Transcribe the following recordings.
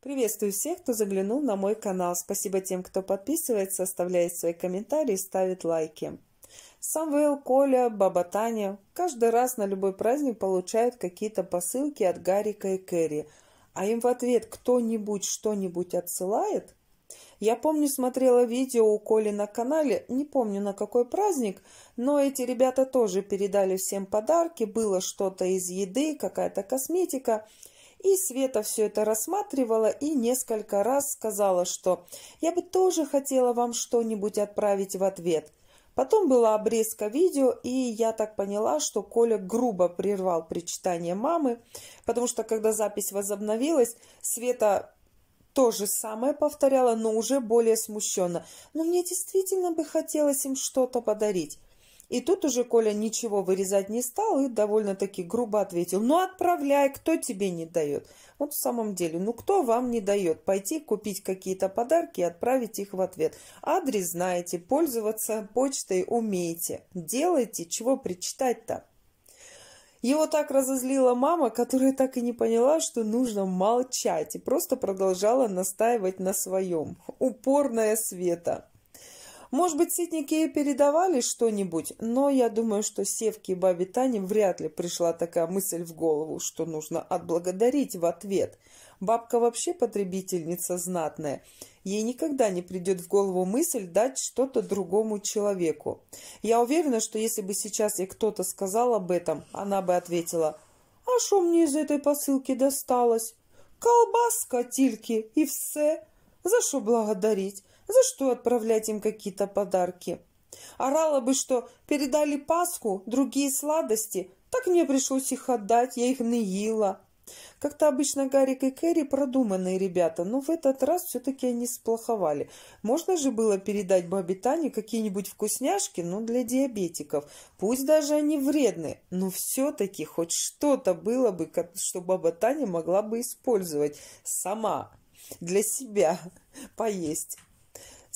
Приветствую всех, кто заглянул на мой канал. Спасибо тем, кто подписывается, оставляет свои комментарии ставит лайки. Самвел, Коля, Баба Таня каждый раз на любой праздник получают какие-то посылки от Гарика и Кэрри. А им в ответ кто-нибудь что-нибудь отсылает? Я помню, смотрела видео у Коли на канале, не помню на какой праздник, но эти ребята тоже передали всем подарки, было что-то из еды, какая-то косметика – и Света все это рассматривала и несколько раз сказала, что «я бы тоже хотела вам что-нибудь отправить в ответ». Потом была обрезка видео, и я так поняла, что Коля грубо прервал причитание мамы, потому что когда запись возобновилась, Света то же самое повторяла, но уже более смущенно. «Но мне действительно бы хотелось им что-то подарить». И тут уже Коля ничего вырезать не стал и довольно-таки грубо ответил. «Ну, отправляй, кто тебе не дает?» Вот в самом деле, ну кто вам не дает пойти купить какие-то подарки и отправить их в ответ? Адрес знаете, пользоваться почтой умеете. Делайте, чего причитать-то? Его так разозлила мама, которая так и не поняла, что нужно молчать, и просто продолжала настаивать на своем. Упорная Света. Может быть, Ситнике ей передавали что-нибудь, но я думаю, что Севке и бабе Тане вряд ли пришла такая мысль в голову, что нужно отблагодарить в ответ. Бабка вообще потребительница знатная. Ей никогда не придет в голову мысль дать что-то другому человеку. Я уверена, что если бы сейчас ей кто-то сказал об этом, она бы ответила «А что мне из этой посылки досталось? Колбаска, тильки и все. За что благодарить? За что отправлять им какие-то подарки? Орала бы, что передали Пасху, другие сладости. Так мне пришлось их отдать, я их наела. Как-то обычно Гарик и Кэрри продуманные ребята, но в этот раз все-таки они сплоховали. Можно же было передать бабе Тане какие-нибудь вкусняшки, но ну, для диабетиков. Пусть даже они вредны, но все-таки хоть что-то было бы, что баба Таня могла бы использовать сама для себя поесть.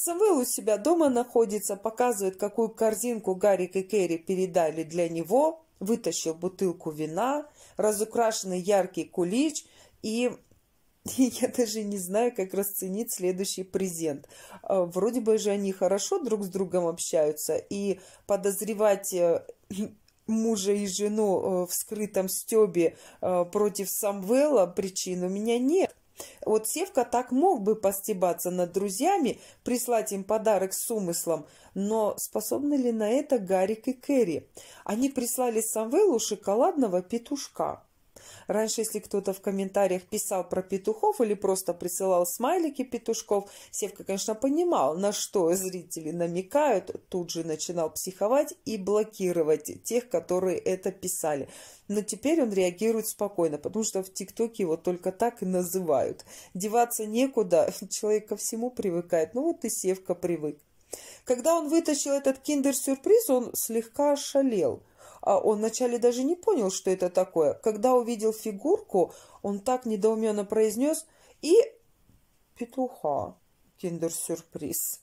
Самвел у себя дома находится, показывает, какую корзинку Гарик и Керри передали для него, вытащил бутылку вина, разукрашенный яркий кулич и я даже не знаю, как расценить следующий презент. А, вроде бы же они хорошо друг с другом общаются, и подозревать э, мужа и жену э, в скрытом стебе э, против Самвела причин у меня нет. Вот Севка так мог бы постебаться над друзьями, прислать им подарок с умыслом, но способны ли на это Гарик и Кэрри? Они прислали Самвелу шоколадного петушка. Раньше, если кто-то в комментариях писал про петухов или просто присылал смайлики петушков, Севка, конечно, понимал, на что зрители намекают, тут же начинал психовать и блокировать тех, которые это писали. Но теперь он реагирует спокойно, потому что в ТикТоке его только так и называют. Деваться некуда, человек ко всему привыкает. Ну вот и Севка привык. Когда он вытащил этот киндер-сюрприз, он слегка шалел – а Он вначале даже не понял, что это такое. Когда увидел фигурку, он так недоуменно произнес «И петуха». Киндер-сюрприз.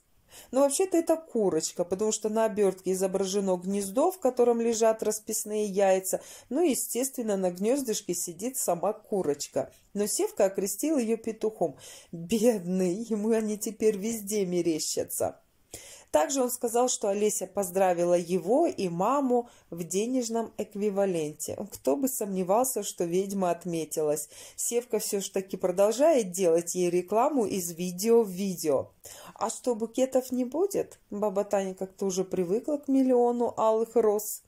Но ну, вообще-то это курочка, потому что на обертке изображено гнездо, в котором лежат расписные яйца. Ну и, естественно, на гнездышке сидит сама курочка. Но Севка окрестил ее петухом. Бедный, ему они теперь везде мерещатся. Также он сказал, что Олеся поздравила его и маму в денежном эквиваленте. Кто бы сомневался, что ведьма отметилась. Севка все же таки продолжает делать ей рекламу из видео в видео. А что букетов не будет? Баба Таня как-то уже привыкла к миллиону алых роз.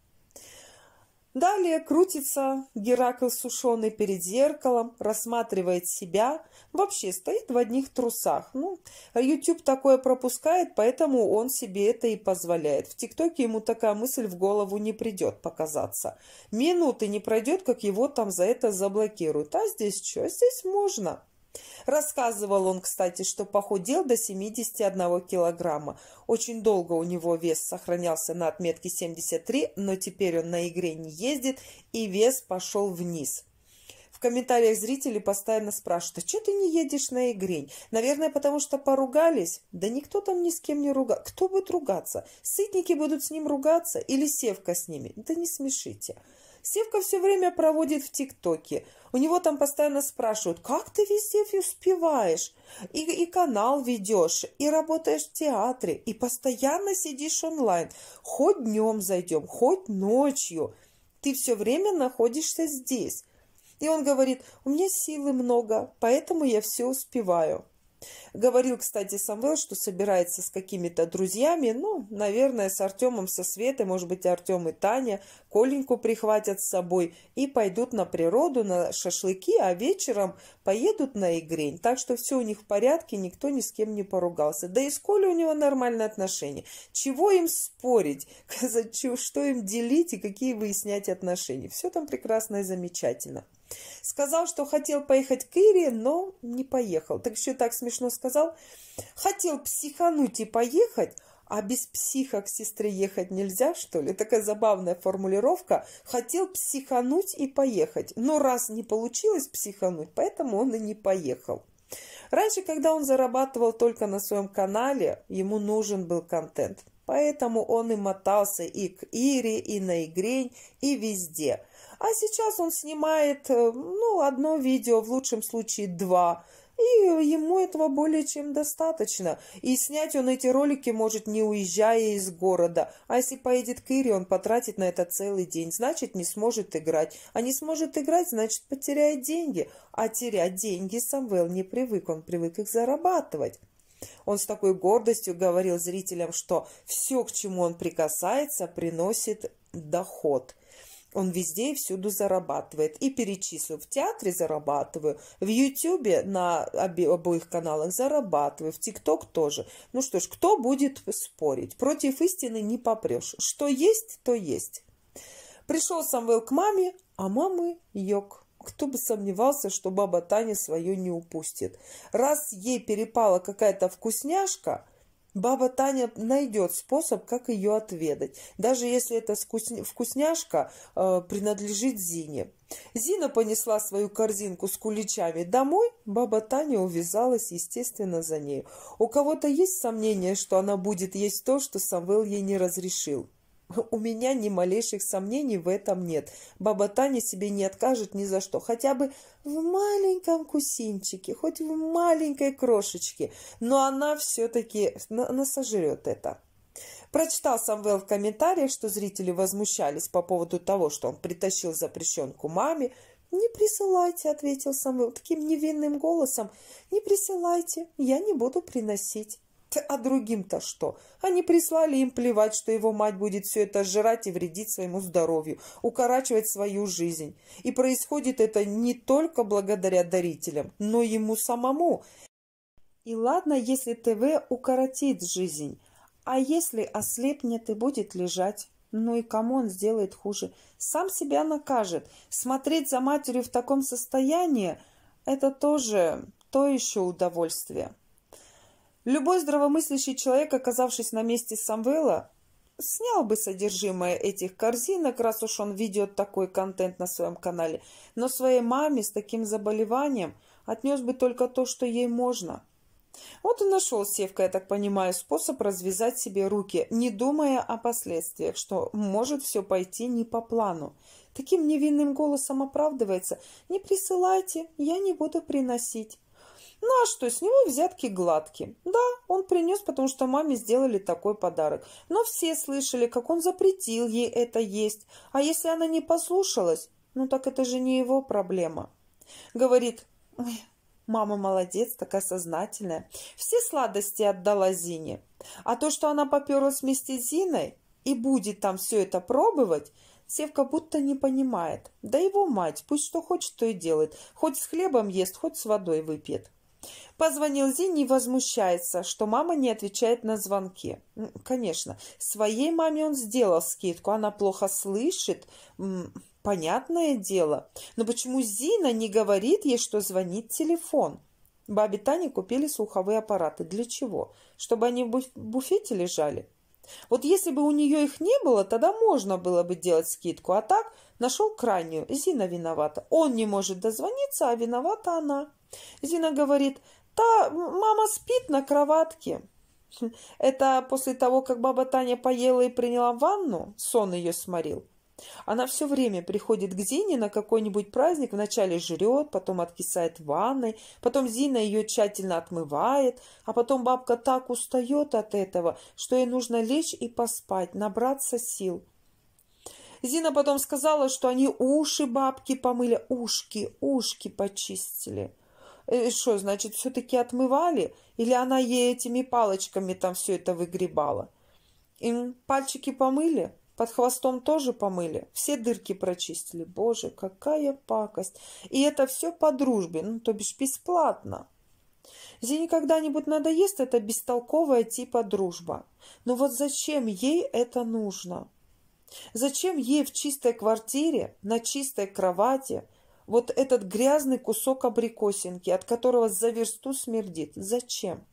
Далее крутится Геракл сушеный перед зеркалом, рассматривает себя, вообще стоит в одних трусах. Ну, YouTube такое пропускает, поэтому он себе это и позволяет. В ТикТоке ему такая мысль в голову не придет показаться. Минуты не пройдет, как его там за это заблокируют. А здесь что? Здесь можно. Рассказывал он, кстати, что похудел до 71 килограмма. Очень долго у него вес сохранялся на отметке 73, но теперь он на игре не ездит и вес пошел вниз. В комментариях зрители постоянно спрашивают, а что ты не едешь на игрень? Наверное, потому что поругались? Да никто там ни с кем не ругался. Кто будет ругаться? Сытники будут с ним ругаться или севка с ними? Да не смешите. Севка все время проводит в ТикТоке. У него там постоянно спрашивают, как ты везде успеваешь? И, и канал ведешь, и работаешь в театре, и постоянно сидишь онлайн. Хоть днем зайдем, хоть ночью. Ты все время находишься здесь. И он говорит, у меня силы много, поэтому я все успеваю. Говорил, кстати, Самвел, что собирается с какими-то друзьями, ну, наверное, с Артемом, со Светой, может быть, Артем и Таня, Коленьку прихватят с собой и пойдут на природу, на шашлыки, а вечером поедут на Игрень. Так что все у них в порядке, никто ни с кем не поругался. Да и с Колей у него нормальные отношения. Чего им спорить? Что им делить и какие выяснять отношения? Все там прекрасно и замечательно. Сказал, что хотел поехать к Ире, но не поехал. Так еще так смешно сказал. Хотел психануть и поехать, а без психа к сестре ехать нельзя, что ли? Такая забавная формулировка. Хотел психануть и поехать. Но раз не получилось психануть, поэтому он и не поехал. Раньше, когда он зарабатывал только на своем канале, ему нужен был контент. Поэтому он и мотался и к Ире, и на Игрень, и везде – а сейчас он снимает, э, ну, одно видео, в лучшем случае два. И ему этого более чем достаточно. И снять он эти ролики может не уезжая из города. А если поедет к Ире, он потратит на это целый день. Значит, не сможет играть. А не сможет играть, значит, потеряет деньги. А терять деньги Самвел не привык. Он привык их зарабатывать. Он с такой гордостью говорил зрителям, что все, к чему он прикасается, приносит доход – он везде и всюду зарабатывает. И перечислю, в театре зарабатываю, в Ютьюбе на обе, обоих каналах зарабатываю, в ТикТок тоже. Ну что ж, кто будет спорить? Против истины не попрешь. Что есть, то есть. Пришел Самвел к маме, а мамы йог. Кто бы сомневался, что баба Таня свое не упустит. Раз ей перепала какая-то вкусняшка, Баба Таня найдет способ, как ее отведать, даже если эта вкусняшка э, принадлежит Зине. Зина понесла свою корзинку с куличами домой, баба Таня увязалась, естественно, за ней. У кого-то есть сомнение, что она будет есть то, что Самвел ей не разрешил. У меня ни малейших сомнений в этом нет. Баба Таня себе не откажет ни за что. Хотя бы в маленьком кусинчике, хоть в маленькой крошечке. Но она все-таки насожрет это. Прочитал Самвел в комментариях, что зрители возмущались по поводу того, что он притащил запрещенку маме. «Не присылайте», — ответил Самвел таким невинным голосом. «Не присылайте, я не буду приносить». А другим-то что? Они прислали им плевать, что его мать будет все это жрать и вредить своему здоровью, укорачивать свою жизнь. И происходит это не только благодаря дарителям, но ему самому. И ладно, если ТВ укоротит жизнь, а если ослепнет и будет лежать. Ну и кому он сделает хуже? Сам себя накажет. Смотреть за матерью в таком состоянии – это тоже то еще удовольствие. Любой здравомыслящий человек, оказавшись на месте Самвела, снял бы содержимое этих корзинок, раз уж он ведет такой контент на своем канале, но своей маме с таким заболеванием отнес бы только то, что ей можно. Вот и нашел Севка, я так понимаю, способ развязать себе руки, не думая о последствиях, что может все пойти не по плану. Таким невинным голосом оправдывается «Не присылайте, я не буду приносить». Ну а что, с него взятки гладкие. Да, он принес, потому что маме сделали такой подарок. Но все слышали, как он запретил ей это есть. А если она не послушалась, ну так это же не его проблема. Говорит, ой, мама молодец, такая сознательная. Все сладости отдала Зине. А то, что она поперлась вместе с Зиной и будет там все это пробовать, Севка будто не понимает. Да его мать, пусть что хочет, то и делает. Хоть с хлебом ест, хоть с водой выпьет. Позвонил Зине и возмущается, что мама не отвечает на звонки. Конечно, своей маме он сделал скидку, она плохо слышит, понятное дело. Но почему Зина не говорит ей, что звонит телефон? Бабе Тане купили слуховые аппараты. Для чего? Чтобы они в буфете лежали? Вот если бы у нее их не было, тогда можно было бы делать скидку. А так нашел крайнюю. Зина виновата. Он не может дозвониться, а виновата она. Зина говорит, та мама спит на кроватке. Это после того, как баба Таня поела и приняла ванну, сон ее сморил. Она все время приходит к Зине на какой-нибудь праздник, вначале жрет, потом откисает в ванной, потом Зина ее тщательно отмывает, а потом бабка так устает от этого, что ей нужно лечь и поспать, набраться сил. Зина потом сказала, что они уши бабки помыли, ушки, ушки почистили. Э, что, значит, все-таки отмывали? Или она ей этими палочками там все это выгребала? Им пальчики помыли? Под хвостом тоже помыли? Все дырки прочистили? Боже, какая пакость! И это все по дружбе, ну, то бишь бесплатно. Зине когда-нибудь надоест это бестолковая типа дружба. Но ну вот зачем ей это нужно? Зачем ей в чистой квартире, на чистой кровати – вот этот грязный кусок абрикосинки, от которого за версту смердит. Зачем?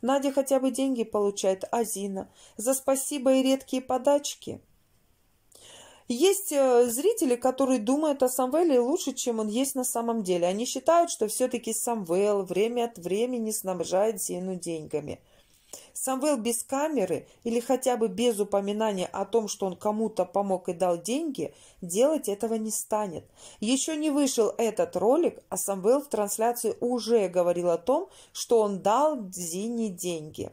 Надя хотя бы деньги получает, а Зина? За спасибо и редкие подачки? Есть э, зрители, которые думают о Самвеле лучше, чем он есть на самом деле. Они считают, что все-таки Самвел время от времени снабжает Зину деньгами – Самвел без камеры или хотя бы без упоминания о том, что он кому-то помог и дал деньги, делать этого не станет. Еще не вышел этот ролик, а Самвел в трансляции уже говорил о том, что он дал Дзине деньги.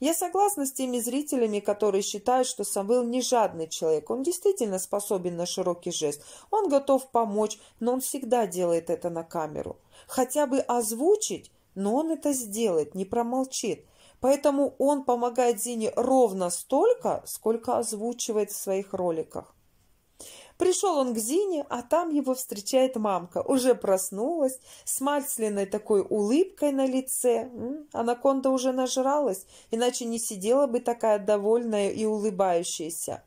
Я согласна с теми зрителями, которые считают, что Самвел не жадный человек. Он действительно способен на широкий жест. Он готов помочь, но он всегда делает это на камеру. Хотя бы озвучить, но он это сделает, не промолчит. Поэтому он помогает Зине ровно столько, сколько озвучивает в своих роликах. Пришел он к Зине, а там его встречает мамка. Уже проснулась, с масляной такой улыбкой на лице. Анаконда уже нажралась, иначе не сидела бы такая довольная и улыбающаяся.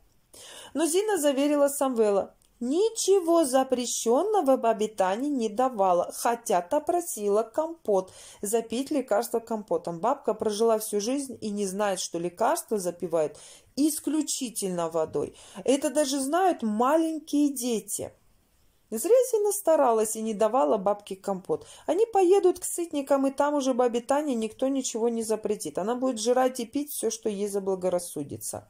Но Зина заверила Самвела, Ничего запрещенного в обитании не давала, хотя то просила компот, запить лекарство компотом. Бабка прожила всю жизнь и не знает, что лекарство запивают исключительно водой. Это даже знают маленькие дети. Зрязина старалась и не давала бабке компот. Они поедут к сытникам, и там уже бабе Тане никто ничего не запретит. Она будет жрать и пить все, что ей заблагорассудится.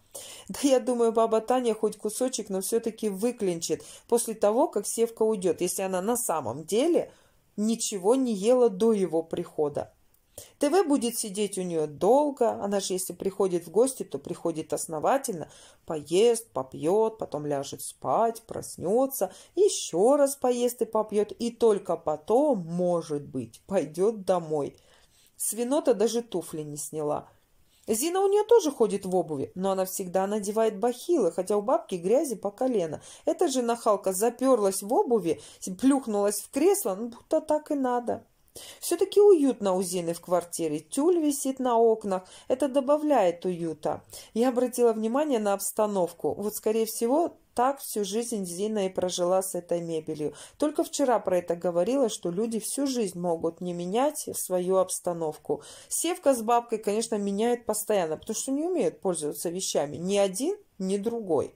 Да я думаю, баба Таня хоть кусочек, но все-таки выклинчит после того, как Севка уйдет, если она на самом деле ничего не ела до его прихода. ТВ будет сидеть у нее долго. Она же, если приходит в гости, то приходит основательно. Поест, попьет, потом ляжет спать, проснется, еще раз поест и попьет. И только потом, может быть, пойдет домой. Свинота даже туфли не сняла. Зина у нее тоже ходит в обуви, но она всегда надевает бахилы, хотя у бабки грязи по колено. Эта же нахалка заперлась в обуви, плюхнулась в кресло, ну, будто так и надо. Все-таки уютно у Зины в квартире. Тюль висит на окнах. Это добавляет уюта. Я обратила внимание на обстановку. Вот, скорее всего, так всю жизнь Зина и прожила с этой мебелью. Только вчера про это говорила, что люди всю жизнь могут не менять свою обстановку. Севка с бабкой, конечно, меняет постоянно, потому что не умеют пользоваться вещами. Ни один, ни другой.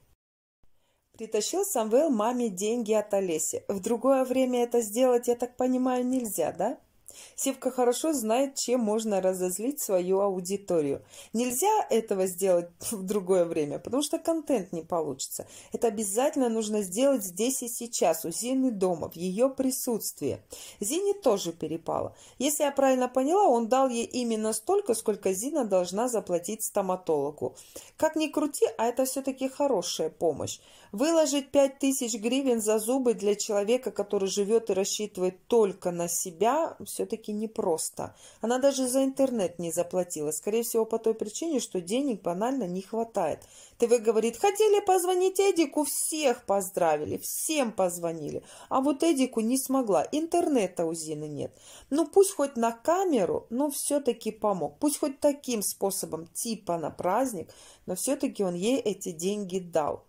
Притащил Самвел маме деньги от Олеси. В другое время это сделать, я так понимаю, нельзя, да? Севка хорошо знает, чем можно разозлить свою аудиторию. Нельзя этого сделать в другое время, потому что контент не получится. Это обязательно нужно сделать здесь и сейчас, у Зины дома, в ее присутствии. Зине тоже перепало. Если я правильно поняла, он дал ей именно столько, сколько Зина должна заплатить стоматологу. Как ни крути, а это все-таки хорошая помощь. Выложить пять тысяч гривен за зубы для человека, который живет и рассчитывает только на себя, все-таки непросто. Она даже за интернет не заплатила, скорее всего, по той причине, что денег банально не хватает. ТВ говорит, хотели позвонить Эдику, всех поздравили, всем позвонили, а вот Эдику не смогла, интернета у Зины нет. Ну, пусть хоть на камеру, но все-таки помог, пусть хоть таким способом, типа на праздник, но все-таки он ей эти деньги дал.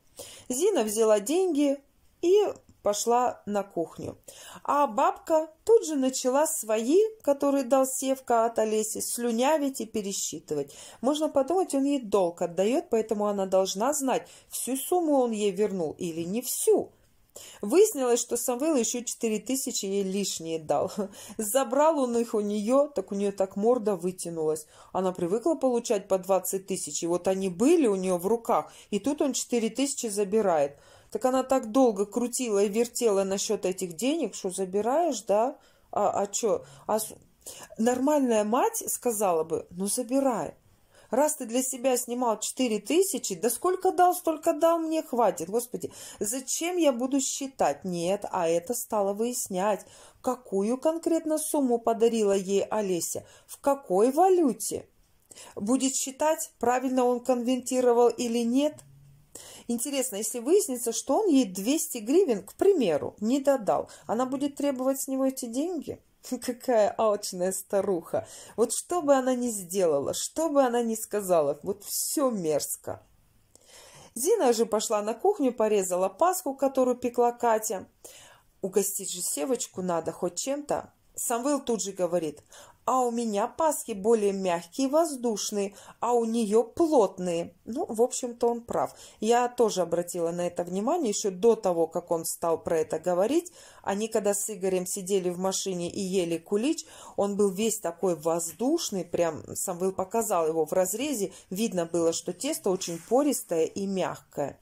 Зина взяла деньги и пошла на кухню. А бабка тут же начала свои, которые дал Севка от Олеси, слюнявить и пересчитывать. Можно подумать, он ей долг отдает, поэтому она должна знать, всю сумму он ей вернул или не всю – Выяснилось, что Самвел еще четыре тысячи ей лишние дал. Забрал он их у нее, так у нее так морда вытянулась. Она привыкла получать по двадцать тысяч, и вот они были у нее в руках, и тут он четыре тысячи забирает. Так она так долго крутила и вертела насчет этих денег, что забираешь, да? А, а что? А нормальная мать сказала бы, ну забирай. Раз ты для себя снимал 4 тысячи, да сколько дал, столько дал, мне хватит. Господи, зачем я буду считать? Нет, а это стало выяснять, какую конкретно сумму подарила ей Олеся, в какой валюте. Будет считать, правильно он конвентировал или нет – Интересно, если выяснится, что он ей 200 гривен, к примеру, не додал, она будет требовать с него эти деньги? Какая алчная старуха! Вот что бы она ни сделала, что бы она ни сказала, вот все мерзко. Зина же пошла на кухню, порезала пасху, которую пекла Катя. Угостить же Севочку надо хоть чем-то. Самвел тут же говорит, а у меня пасхи более мягкие и воздушные, а у нее плотные. Ну, в общем-то, он прав. Я тоже обратила на это внимание еще до того, как он стал про это говорить. Они, когда с Игорем сидели в машине и ели кулич, он был весь такой воздушный, прям сам Самвел показал его в разрезе. Видно было, что тесто очень пористое и мягкое.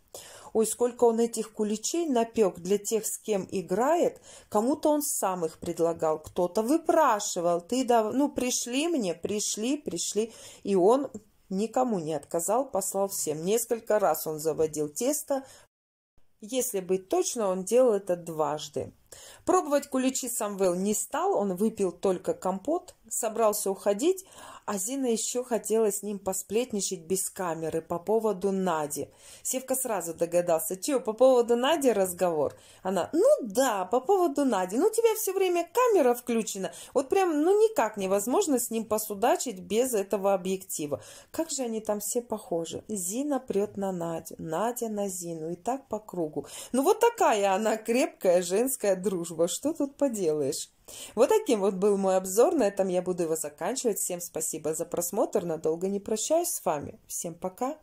Ой, сколько он этих куличей напек для тех, с кем играет. Кому-то он сам их предлагал, кто-то выпрашивал. Ты дав... Ну, пришли мне, пришли, пришли. И он никому не отказал, послал всем. Несколько раз он заводил тесто. Если быть точно, он делал это дважды. Пробовать куличи Самвел не стал, он выпил только компот, собрался уходить, а Зина еще хотела с ним посплетничать без камеры по поводу Нади. Севка сразу догадался, чего по поводу Нади разговор? Она, ну да, по поводу Нади, ну у тебя все время камера включена, вот прям, ну никак невозможно с ним посудачить без этого объектива. Как же они там все похожи? Зина прет на Надю, Надя на Зину и так по кругу. Ну вот такая она крепкая женская дружба, что тут поделаешь? Вот таким вот был мой обзор. На этом я буду его заканчивать. Всем спасибо за просмотр. Надолго не прощаюсь с вами. Всем пока.